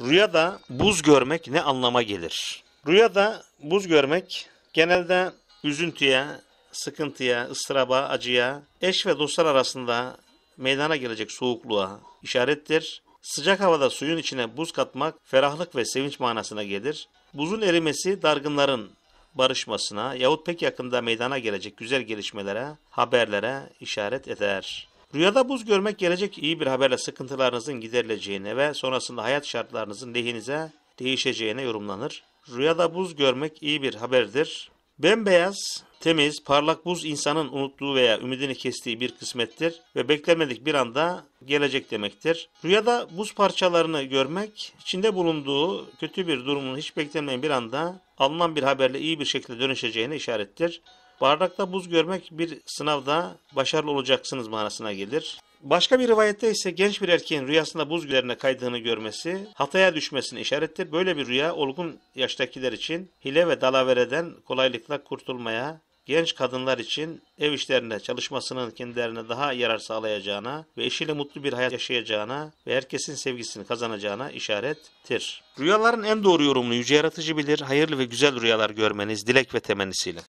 Rüyada buz görmek ne anlama gelir? Rüyada buz görmek genelde üzüntüye, sıkıntıya, ıstıraba, acıya, eş ve dostlar arasında meydana gelecek soğukluğa işarettir. Sıcak havada suyun içine buz katmak ferahlık ve sevinç manasına gelir. Buzun erimesi dargınların barışmasına yahut pek yakında meydana gelecek güzel gelişmelere, haberlere işaret eder. Rüyada buz görmek gelecek iyi bir haberle sıkıntılarınızın giderileceğine ve sonrasında hayat şartlarınızın lehinize değişeceğine yorumlanır. Rüyada buz görmek iyi bir haberdir. Bembeyaz, temiz, parlak buz insanın unuttuğu veya ümidini kestiği bir kısmettir ve beklemedik bir anda gelecek demektir. Rüyada buz parçalarını görmek, içinde bulunduğu kötü bir durumun hiç beklenmeyen bir anda alınan bir haberle iyi bir şekilde dönüşeceğine işarettir. Bardakta buz görmek bir sınavda başarılı olacaksınız manasına gelir. Başka bir rivayette ise genç bir erkeğin rüyasında buz gülerine kaydığını görmesi hataya düşmesini işarettir. Böyle bir rüya olgun yaştakiler için hile ve dalavereden kolaylıkla kurtulmaya, genç kadınlar için ev işlerinde çalışmasının kendilerine daha yarar sağlayacağına ve eşiyle mutlu bir hayat yaşayacağına ve herkesin sevgisini kazanacağına işarettir. Rüyaların en doğru yorumunu yüce yaratıcı bilir, hayırlı ve güzel rüyalar görmeniz dilek ve temennisiyle.